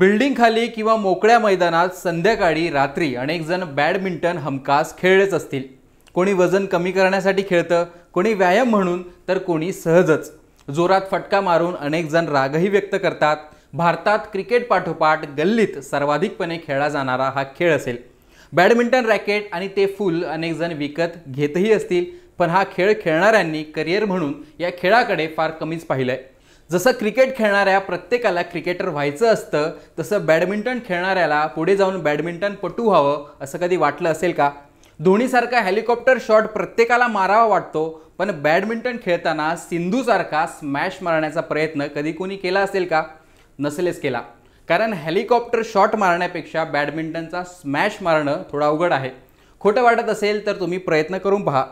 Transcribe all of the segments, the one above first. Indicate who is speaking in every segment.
Speaker 1: building खाली किंवा मोकळ्या मैदानात संध्याकाळी रात्री अनेक जण बॅडमिंटन हमखास खेळलेच असतील कोणी वजन कमी करण्यासाठी खेळतं कोणी व्यायाम म्हणून तर कोणी सहजच जोरात फटका मारून अनेक जण रागही व्यक्त करतात भारतात क्रिकेट पाठोपाठ गल्लीत सर्वाधिकपणे खेळला जाणारा हा खेळ असेल बॅडमिंटन रॅकेट आणि ते फुल अनेक जण विकत घेतही असतील पण हा खेळ खेळणाऱ्यांनी करिअर म्हणून या खेळाकडे फार कमीच पाहिलं आहे जसं क्रिकेट खेळणाऱ्या प्रत्येकाला क्रिकेटर व्हायचं असतं तसं बॅडमिंटन खेळणाऱ्याला पुढे जाऊन बॅडमिंटन पटू व्हावं असं कधी वाटलं असेल का धोनीसारखा हेलिकॉप्टर शॉट प्रत्येकाला मारावा वाटतो पण बॅडमिंटन खेळताना सिंधूसारखा स्मॅश मारण्याचा प्रयत्न कधी कोणी केला असेल का नसेलच केला कारण हेलिकॉप्टर शॉट मारण्यापेक्षा बॅडमिंटनचा स्मॅश मारणं थोडा अवघड आहे खोटं वाटत असेल तर तुम्ही प्रयत्न करून पहा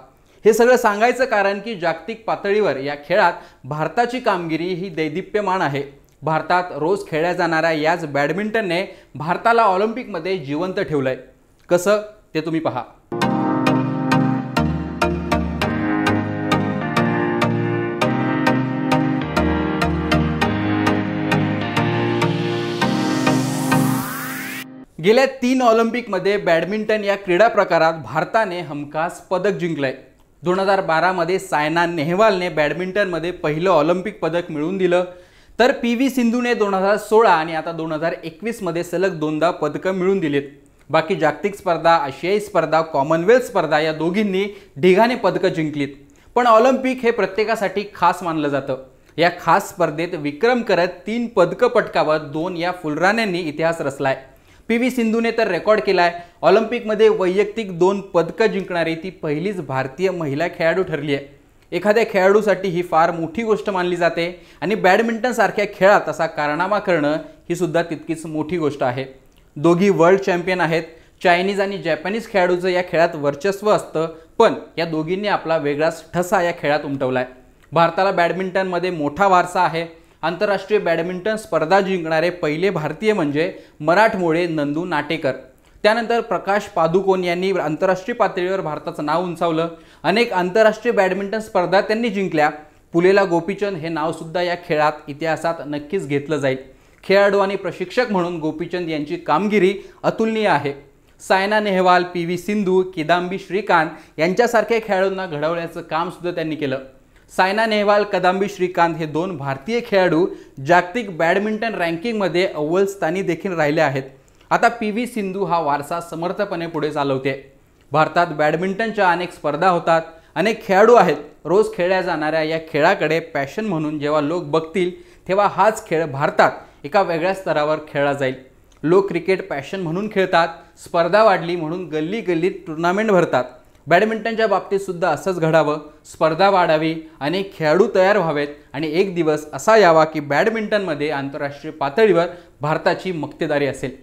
Speaker 1: हे सगळं सांगायचं कारण की जागतिक पातळीवर या खेळात भारताची कामगिरी ही दैदिप्यमान आहे भारतात रोज खेळल्या जाणाऱ्या याच बॅडमिंटनने भारताला ऑलिम्पिकमध्ये जिवंत ठेवलंय कसं ते तुम्ही पहा गेल्या तीन ऑलिम्पिकमध्ये बॅडमिंटन या क्रीडा प्रकारात भारताने हमखास पदक जिंकलंय दोन हजार बारामध्ये सायना नेहवालने बॅडमिंटनमध्ये पहिलं ऑलिम्पिक पदक मिळवून दिलं तर पी व्ही सिंधूने दोन हजार सोळा आणि आता दोन हजार एकवीसमध्ये सलग दोनदा पदकं मिळवून दिलीत बाकी जागतिक स्पर्धा आशियाई स्पर्धा कॉमनवेल्थ स्पर्धा या दोघींनी ढिगाने पदकं जिंकलीत पण ऑलिम्पिक हे प्रत्येकासाठी खास मानलं जातं या खास स्पर्धेत विक्रम करत तीन पदकं पटकावत दोन या फुलराण्यांनी इतिहास रचलाय पी व्ही सिंधूने तर रेकॉर्ड केला आहे ऑलिम्पिकमध्ये वैयक्तिक दोन पदकं जिंकणारी ती पहिलीच भारतीय महिला खेळाडू ठरली आहे एखाद्या खेळाडूसाठी ही फार मोठी गोष्ट मानली जाते आणि बॅडमिंटनसारख्या खेळात असा कारनामा करणं ही सुद्धा तितकीच मोठी गोष्ट आहे दोघी वर्ल्ड चॅम्पियन आहेत चायनीज आणि जॅपनीज खेळाडूचं या खेळात वर्चस्व असतं पण या दोघींनी आपला वेगळाच ठसा या खेळात उमटवला आहे भारताला बॅडमिंटनमध्ये मोठा वारसा आहे आंतरराष्ट्रीय बॅडमिंटन स्पर्धा जिंकणारे पहिले भारतीय म्हणजे मराठमोळे नंदू नाटेकर त्यानंतर प्रकाश पादुकोन यांनी आंतरराष्ट्रीय पातळीवर भारताचं नाव उंचावलं अनेक आंतरराष्ट्रीय बॅडमिंटन स्पर्धा त्यांनी जिंकल्या पुलेला गोपीचंद हे नावसुद्धा या खेळात इतिहासात नक्कीच घेतलं जाईल खेळाडू आणि प्रशिक्षक म्हणून गोपीचंद यांची कामगिरी अतुलनीय आहे सायना नेहवाल पी व्ही सिंधू किदांबी श्रीकांत यांच्यासारख्या खेळाडूंना घडवण्याचं कामसुद्धा त्यांनी केलं सायना नेहवाल कदांबी श्रीकांत हे दोन भारतीय खेळाडू जागतिक बॅडमिंटन रँकिंगमध्ये अव्वल स्थानी देखील राहिले आहेत आता पी व्ही सिंधू हा वारसा समर्थपणे पुढे चालवते भारतात बॅडमिंटनच्या अनेक स्पर्धा होतात अनेक खेळाडू आहेत रोज खेळल्या जाणाऱ्या या खेळाकडे पॅशन म्हणून जेव्हा लोक बघतील तेव्हा हाच खेळ भारतात एका वेगळ्या स्तरावर खेळला जाईल लोक क्रिकेट पॅशन म्हणून खेळतात स्पर्धा वाढली म्हणून गल्ली गल्लीत टुर्नामेंट भरतात बॅडमिंटनच्या बाबतीत सुद्धा असंच घडावं स्पर्धा वाढावी अनेक खेळाडू तयार व्हावेत आणि एक दिवस असा यावा की बॅडमिंटनमध्ये आंतरराष्ट्रीय पातळीवर भारताची मक्तेदारी असेल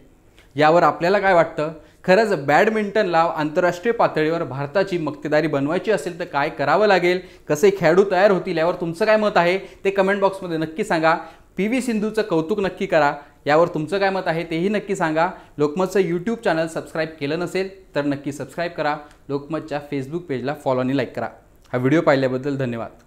Speaker 1: यावर आपल्याला काय वाटतं खरंच बॅडमिंटनला आंतरराष्ट्रीय पातळीवर भारताची मक्तेदारी बनवायची असेल तर काय करावं लागेल कसे खेळाडू तयार होतील यावर तुमचं काय मत आहे ते कमेंट बॉक्समध्ये नक्की सांगा पी व्ही सिंधूचं कौतुक नक्की करा यावर तुमचं काय मत आहे तेही नक्की सांगा लोकमतचं यूट्यूब चॅनल सबस्क्राईब केलं नसेल तर नक्की सबस्क्राईब करा लोकमतच्या फेसबुक पेजला फॉलो आणि लाईक करा हा व्हिडिओ पाहिल्याबद्दल धन्यवाद